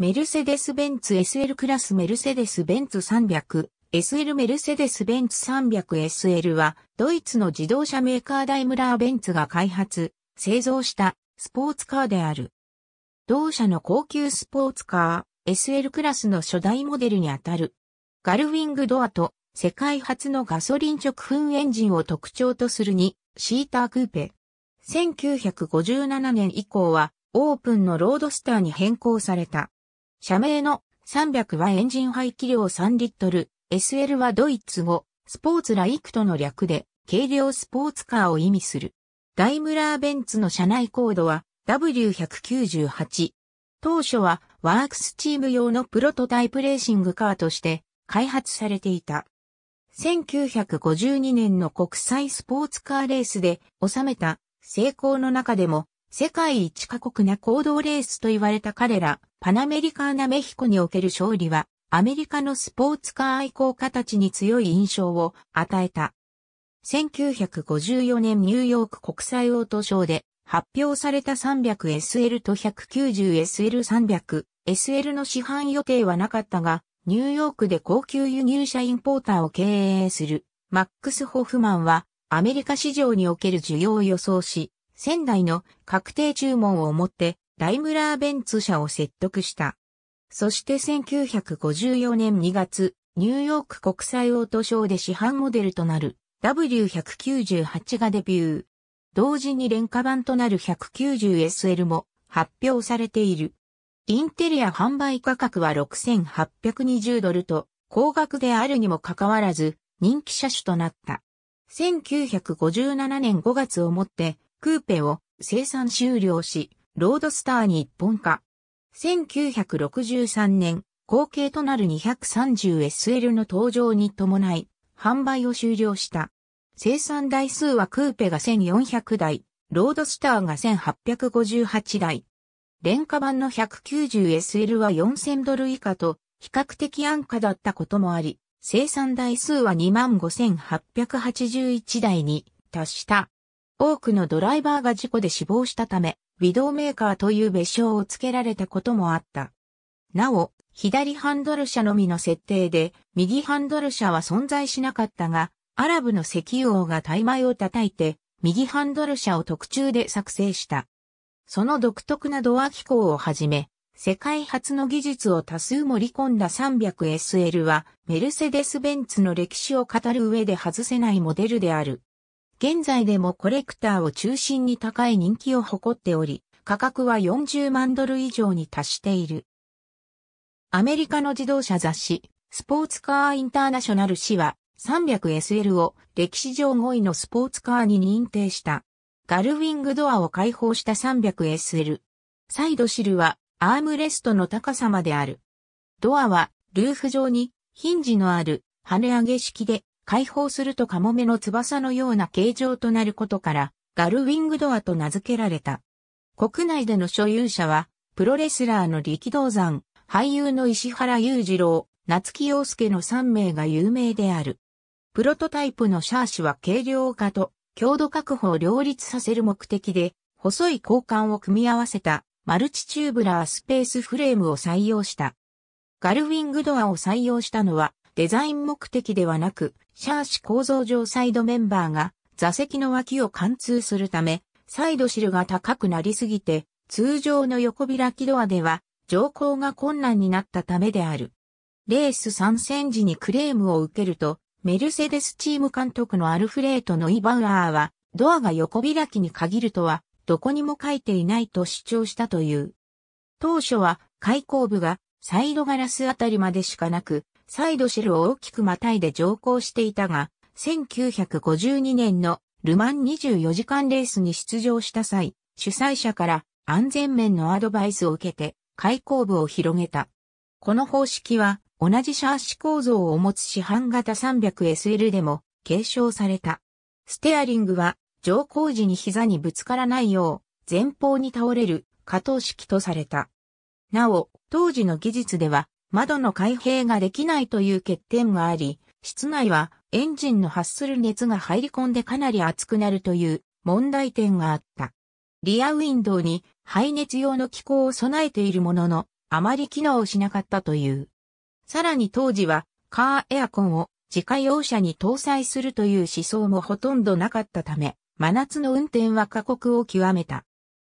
メルセデス・ベンツ SL クラスメルセデス・ベンツ 300SL メルセデス・ベンツ 300SL はドイツの自動車メーカーダイムラー・ベンツが開発、製造したスポーツカーである。同社の高級スポーツカー SL クラスの初代モデルにあたる。ガルウィングドアと世界初のガソリン直噴エンジンを特徴とする2シータークーペ。1957年以降はオープンのロードスターに変更された。社名の300はエンジン排気量3リットル、SL はドイツ語、スポーツライクとの略で、軽量スポーツカーを意味する。ダイムラーベンツの社内コードは W198。当初はワークスチーム用のプロトタイプレーシングカーとして開発されていた。1952年の国際スポーツカーレースで収めた成功の中でも世界一過酷な行動レースと言われた彼らパナメリカーナメヒコにおける勝利は、アメリカのスポーツカー愛好家たちに強い印象を与えた。1954年ニューヨーク国際オートショーで発表された 300SL と 190SL300、SL の市販予定はなかったが、ニューヨークで高級輸入車インポーターを経営するマックス・ホフマンはアメリカ市場における需要を予想し、仙台の確定注文をもってダイムラーベンツ社を説得した。そして1954年2月、ニューヨーク国際オートショーで市販モデルとなる W198 がデビュー。同時に廉価版となる 190SL も発表されている。インテリア販売価格は6820ドルと高額であるにもかかわらず人気車種となった。1957年5月をもってクーペを生産終了し、ロードスターに一本化。1963年、後継となる 230SL の登場に伴い、販売を終了した。生産台数はクーペが1400台、ロードスターが1858台。廉価版の 190SL は4000ドル以下と、比較的安価だったこともあり、生産台数は25,881台に達した。多くのドライバーが事故で死亡したため、微ドメーカーという別称を付けられたこともあった。なお、左ハンドル車のみの設定で、右ハンドル車は存在しなかったが、アラブの石油王が大枚を叩いて、右ハンドル車を特注で作成した。その独特なドア機構をはじめ、世界初の技術を多数盛り込んだ 300SL は、メルセデス・ベンツの歴史を語る上で外せないモデルである。現在でもコレクターを中心に高い人気を誇っており、価格は40万ドル以上に達している。アメリカの自動車雑誌、スポーツカーインターナショナル誌は 300SL を歴史上5位のスポーツカーに認定した。ガルウィングドアを開放した 300SL。サイドシルはアームレストの高さまである。ドアはルーフ上にヒンジのある跳ね上げ式で解放するとカモメの翼のような形状となることから、ガルウィングドアと名付けられた。国内での所有者は、プロレスラーの力道山、俳優の石原裕次郎、夏木陽介の3名が有名である。プロトタイプのシャーシは軽量化と強度確保を両立させる目的で、細い交換を組み合わせたマルチチューブラースペースフレームを採用した。ガルウィングドアを採用したのは、デザイン目的ではなく、シャーシ構造上サイドメンバーが座席の脇を貫通するため、サイドシルが高くなりすぎて、通常の横開きドアでは乗降が困難になったためである。レース参戦時にクレームを受けると、メルセデスチーム監督のアルフレートのイバウアーは、ドアが横開きに限るとは、どこにも書いていないと主張したという。当初は、開口部がサイドガラスあたりまでしかなく、サイドシェルを大きくまたいで乗降していたが、1952年のルマン24時間レースに出場した際、主催者から安全面のアドバイスを受けて開口部を広げた。この方式は同じシャーシ構造を持つ市販型 300SL でも継承された。ステアリングは乗降時に膝にぶつからないよう前方に倒れる加藤式とされた。なお、当時の技術では窓の開閉ができないという欠点があり、室内はエンジンの発する熱が入り込んでかなり熱くなるという問題点があった。リアウィンドウに排熱用の機構を備えているものの、あまり機能しなかったという。さらに当時は、カーエアコンを自家用車に搭載するという思想もほとんどなかったため、真夏の運転は過酷を極めた。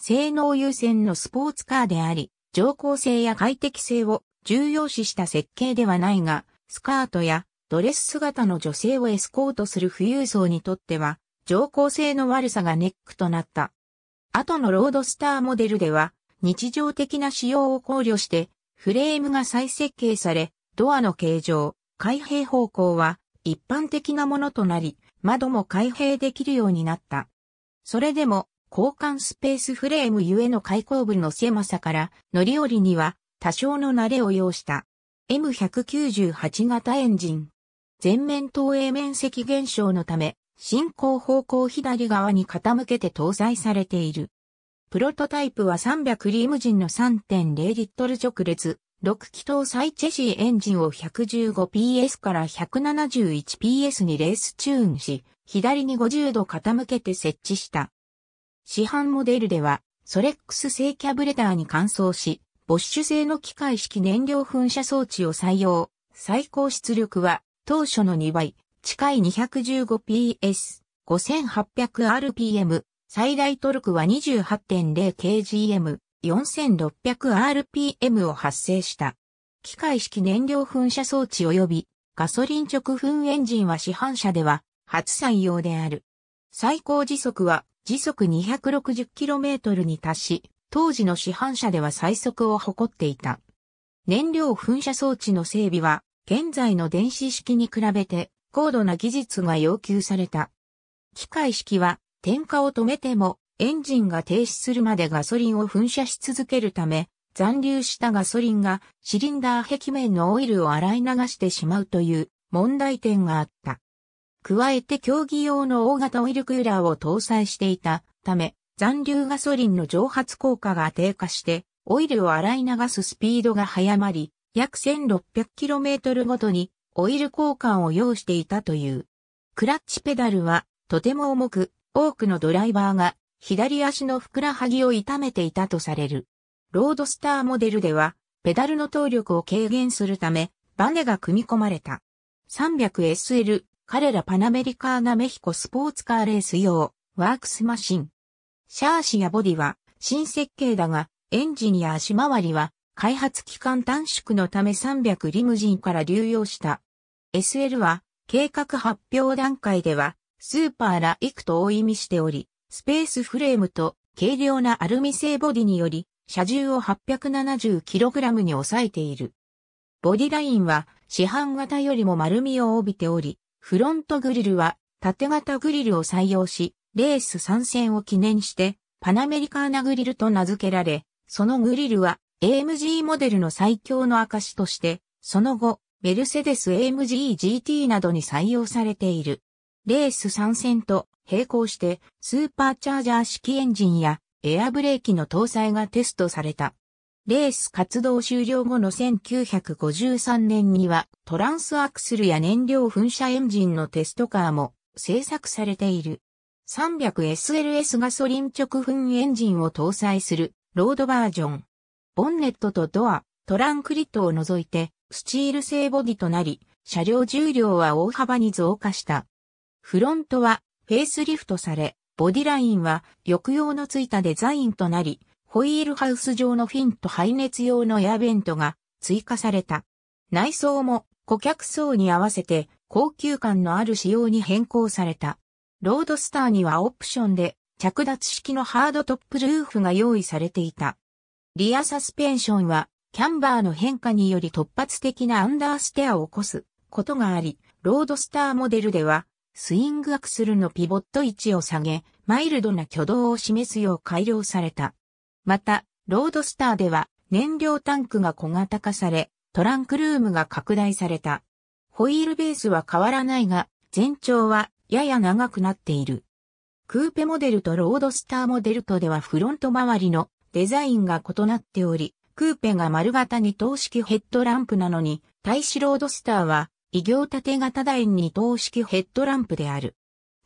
性能優先のスポーツカーであり、乗降性や快適性を重要視した設計ではないが、スカートやドレス姿の女性をエスコートする富裕層にとっては、乗降性の悪さがネックとなった。後のロードスターモデルでは、日常的な仕様を考慮して、フレームが再設計され、ドアの形状、開閉方向は一般的なものとなり、窓も開閉できるようになった。それでも、交換スペースフレームゆえの開口部の狭さから、乗り降りには多少の慣れを要した M198 型エンジン。全面投影面積減少のため、進行方向左側に傾けて搭載されている。プロトタイプは300リムジンの3.0リットル直列、6気筒サイチェシーエンジンを 115PS から 171PS にレースチューンし、左に50度傾けて設置した。市販モデルでは、ソレックス製キャブレターに換装し、ボッシュ製の機械式燃料噴射装置を採用。最高出力は当初の2倍、近い 215PS、5800rpm、最大トルクは 28.0kgm、4600rpm を発生した。機械式燃料噴射装置及びガソリン直噴エンジンは市販車では初採用である。最高時速は時速 260km に達し、当時の市販車では最速を誇っていた。燃料噴射装置の整備は、現在の電子式に比べて高度な技術が要求された。機械式は、点火を止めてもエンジンが停止するまでガソリンを噴射し続けるため、残留したガソリンがシリンダー壁面のオイルを洗い流してしまうという問題点があった。加えて競技用の大型オイルクーラーを搭載していたため、残留ガソリンの蒸発効果が低下して、オイルを洗い流すスピードが早まり、約 1600km ごとにオイル交換を要していたという。クラッチペダルはとても重く、多くのドライバーが左足のふくらはぎを痛めていたとされる。ロードスターモデルでは、ペダルの動力を軽減するため、バネが組み込まれた。300SL、彼らパナメリカーナメヒコスポーツカーレース用、ワークスマシン。シャーシやボディは新設計だが、エンジンや足回りは開発期間短縮のため300リムジンから流用した。SL は計画発表段階ではスーパーライクと大意味しており、スペースフレームと軽量なアルミ製ボディにより車重を 870kg に抑えている。ボディラインは市販型よりも丸みを帯びており、フロントグリルは縦型グリルを採用し、レース参戦を記念して、パナメリカーナグリルと名付けられ、そのグリルは AMG モデルの最強の証として、その後、メルセデス AMG GT などに採用されている。レース参戦と並行して、スーパーチャージャー式エンジンやエアブレーキの搭載がテストされた。レース活動終了後の1953年にはトランスアクスルや燃料噴射エンジンのテストカーも制作されている。300SLS ガソリン直噴エンジンを搭載するロードバージョン。ボンネットとドア、トランクリットを除いてスチール製ボディとなり、車両重量は大幅に増加した。フロントはフェイスリフトされ、ボディラインは抑揚のついたデザインとなり、ホイールハウス上のフィンと排熱用のエアベントが追加された。内装も顧客層に合わせて高級感のある仕様に変更された。ロードスターにはオプションで着脱式のハードトップルーフが用意されていた。リアサスペンションはキャンバーの変化により突発的なアンダーステアを起こすことがあり、ロードスターモデルではスイングアクスルのピボット位置を下げ、マイルドな挙動を示すよう改良された。また、ロードスターでは燃料タンクが小型化され、トランクルームが拡大された。ホイールベースは変わらないが、全長はやや長くなっている。クーペモデルとロードスターモデルとではフロント周りのデザインが異なっており、クーペが丸型二等式ヘッドランプなのに、対しロードスターは異形縦型大に二等式ヘッドランプである。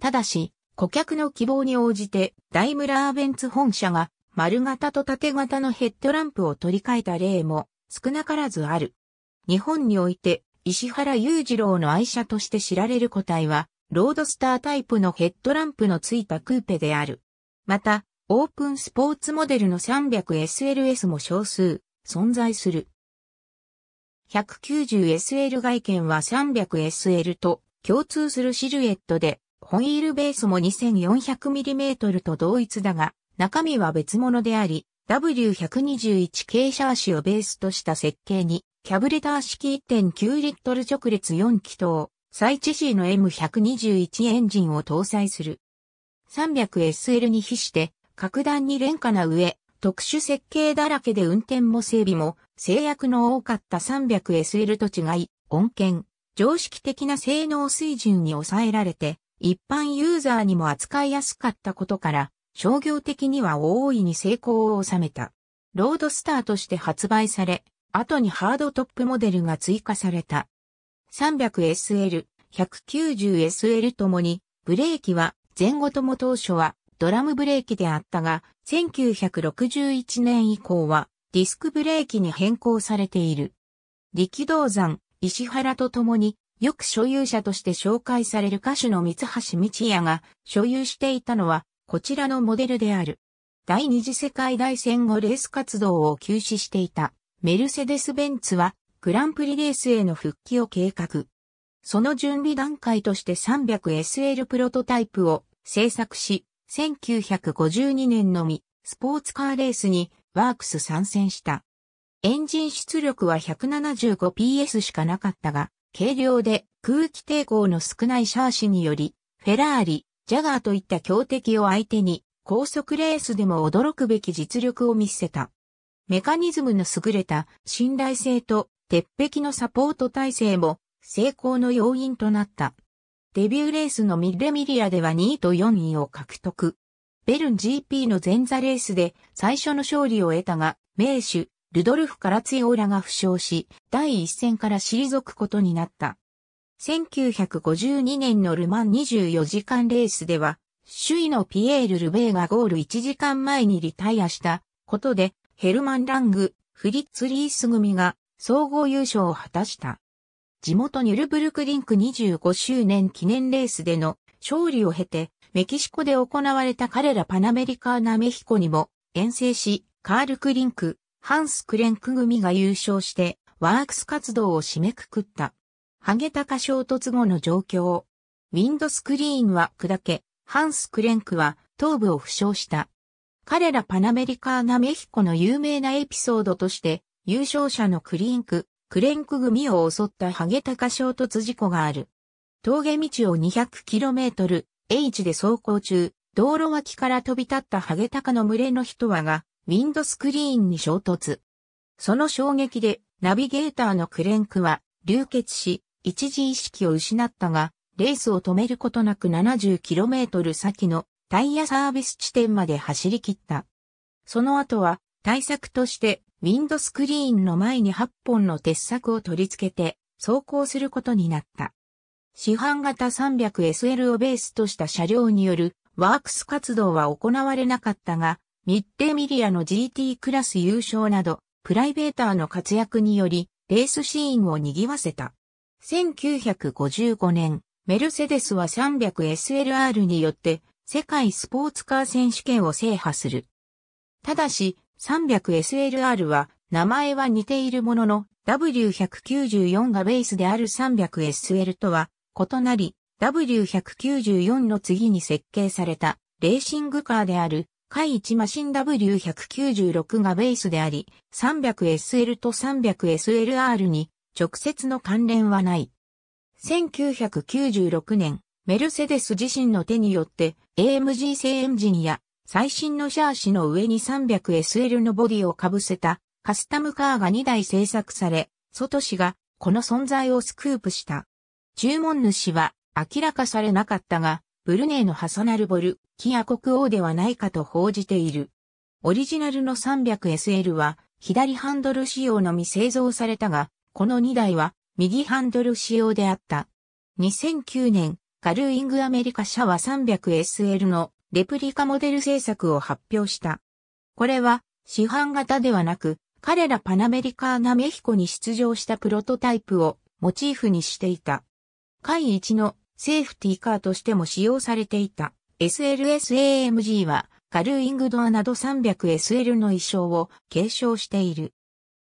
ただし、顧客の希望に応じてダイムラーベンツ本社が丸型と縦型のヘッドランプを取り替えた例も少なからずある。日本において石原裕次郎の愛車として知られる個体はロードスタータイプのヘッドランプのついたクーペである。また、オープンスポーツモデルの 300SLS も少数存在する。190SL 外見は 300SL と共通するシルエットで、ホイールベースも 2400mm と同一だが、中身は別物であり、W121 系シ足をベースとした設計に、キャブレター式1.9リットル直列4気筒、最知事の M121 エンジンを搭載する。300SL に比して、格段に廉価な上、特殊設計だらけで運転も整備も制約の多かった 300SL と違い、恩恵、常識的な性能水準に抑えられて、一般ユーザーにも扱いやすかったことから、商業的には大いに成功を収めた。ロードスターとして発売され、後にハードトップモデルが追加された。300SL、190SL ともに、ブレーキは前後とも当初はドラムブレーキであったが、1961年以降はディスクブレーキに変更されている。力道山、石原と共に、よく所有者として紹介される歌手の三橋道也が所有していたのは、こちらのモデルである。第二次世界大戦後レース活動を休止していたメルセデス・ベンツはグランプリレースへの復帰を計画。その準備段階として 300SL プロトタイプを製作し、1952年のみ、スポーツカーレースにワークス参戦した。エンジン出力は 175PS しかなかったが、軽量で空気抵抗の少ないシャーシにより、フェラーリ、ジャガーといった強敵を相手に、高速レースでも驚くべき実力を見せた。メカニズムの優れた信頼性と鉄壁のサポート体制も成功の要因となった。デビューレースのミッレミリアでは2位と4位を獲得。ベルン GP の前座レースで最初の勝利を得たが、名手、ルドルフ・カラツィオーラが負傷し、第一戦から退くことになった。1952年のルマン24時間レースでは、首位のピエール・ルベイがゴール1時間前にリタイアしたことで、ヘルマン・ラング、フリッツ・リース組が総合優勝を果たした。地元ニュルブルクリンク25周年記念レースでの勝利を経て、メキシコで行われた彼らパナメリカーナメヒコにも遠征し、カール・クリンク、ハンス・クレンク組が優勝して、ワークス活動を締めくくった。ハゲタカ衝突後の状況。ウィンドスクリーンは砕け、ハンス・クレンクは頭部を負傷した。彼らパナメリカーナメヒコの有名なエピソードとして、優勝者のクリンク、クレンク組を襲ったハゲタカ衝突事故がある。峠道を 200km、H で走行中、道路脇から飛び立ったハゲタカの群れの一羽が、ウィンドスクリーンに衝突。その衝撃で、ナビゲーターのクレンクは、流血し、一時意識を失ったが、レースを止めることなく 70km 先のタイヤサービス地点まで走り切った。その後は、対策として、ウィンドスクリーンの前に8本の鉄柵を取り付けて走行することになった。市販型 300SL をベースとした車両によるワークス活動は行われなかったが、ミッテミリアの GT クラス優勝など、プライベーターの活躍により、レースシーンを賑わせた。1955年、メルセデスは 300SLR によって、世界スポーツカー選手権を制覇する。ただし、300SLR は名前は似ているものの W194 がベースである 300SL とは異なり W194 の次に設計されたレーシングカーである海一マシン W196 がベースであり 300SL と 300SLR に直接の関連はない。1996年メルセデス自身の手によって AMG 製エンジンや最新のシャーシの上に 300SL のボディを被せたカスタムカーが2台製作され、ソト氏がこの存在をスクープした。注文主は明らかされなかったが、ブルネイのハサナルボル、キア国王ではないかと報じている。オリジナルの 300SL は左ハンドル仕様のみ製造されたが、この2台は右ハンドル仕様であった。2009年、ガルーイングアメリカ社は 300SL のレプリカモデル製作を発表した。これは、市販型ではなく、彼らパナメリカーナメヒコに出場したプロトタイプをモチーフにしていた。会一のセーフティーカーとしても使用されていた SLSAMG はカルーイングドアなど 300SL の衣装を継承している。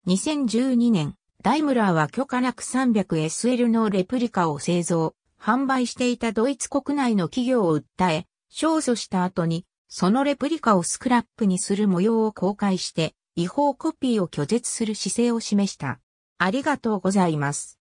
2012年、ダイムラーは許可なく 300SL のレプリカを製造、販売していたドイツ国内の企業を訴え、勝訴した後に、そのレプリカをスクラップにする模様を公開して、違法コピーを拒絶する姿勢を示した。ありがとうございます。